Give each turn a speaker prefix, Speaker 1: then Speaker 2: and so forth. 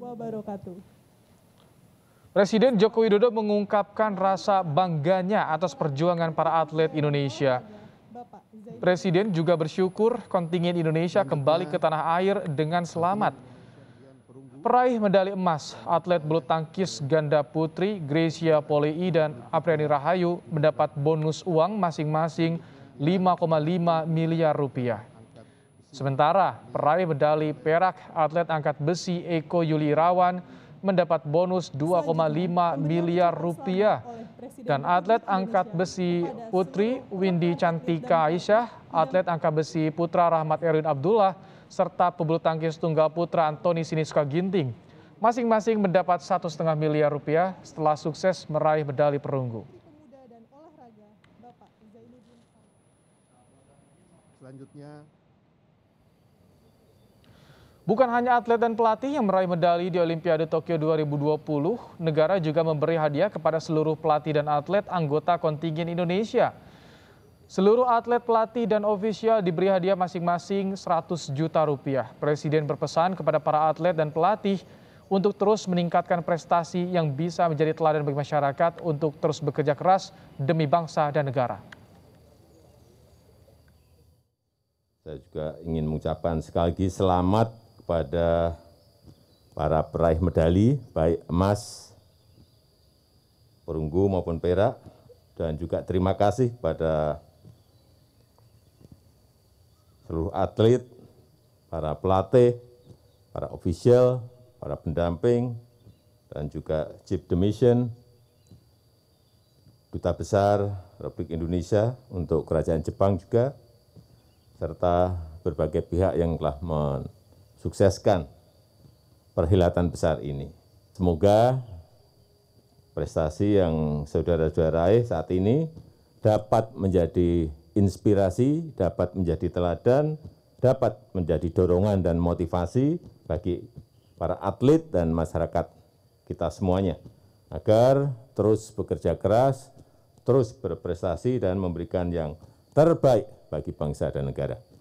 Speaker 1: wabarakatuh. Presiden Joko Widodo mengungkapkan rasa bangganya atas perjuangan para atlet Indonesia. Presiden juga bersyukur kontingen Indonesia kembali ke tanah air dengan selamat. Peraih medali emas, atlet bulu tangkis ganda putri Gracia Polei dan Apriani Rahayu mendapat bonus uang masing-masing 5,5 miliar rupiah sementara peraih medali perak atlet angkat besi eko yuli irawan mendapat bonus dua lima miliar rupiah dan atlet angkat besi putri windy cantika aisyah atlet angkat besi putra rahmat erwin abdullah serta pebulu tangkis tunggal putra antoni siniska ginting masing-masing mendapat satu setengah miliar rupiah setelah sukses meraih medali perunggu. Selanjutnya Bukan hanya atlet dan pelatih yang meraih medali di Olimpiade Tokyo 2020, negara juga memberi hadiah kepada seluruh pelatih dan atlet anggota kontingen Indonesia. Seluruh atlet, pelatih, dan ofisial diberi hadiah masing-masing 100 juta rupiah. Presiden berpesan kepada para atlet dan pelatih untuk terus meningkatkan prestasi yang bisa menjadi teladan bagi masyarakat untuk terus bekerja keras demi bangsa dan negara.
Speaker 2: Saya juga ingin mengucapkan sekali lagi selamat kepada para peraih medali, baik emas, perunggu maupun perak, dan juga terima kasih kepada seluruh atlet, para pelatih, para ofisial, para pendamping, dan juga Chief the Mission, Duta Besar Republik Indonesia untuk Kerajaan Jepang juga, serta berbagai pihak yang telah men sukseskan perhelatan besar ini. Semoga prestasi yang saudara-saudara raih saat ini dapat menjadi inspirasi, dapat menjadi teladan, dapat menjadi dorongan dan motivasi bagi para atlet dan masyarakat kita semuanya agar terus bekerja keras, terus berprestasi dan memberikan yang terbaik bagi bangsa dan negara.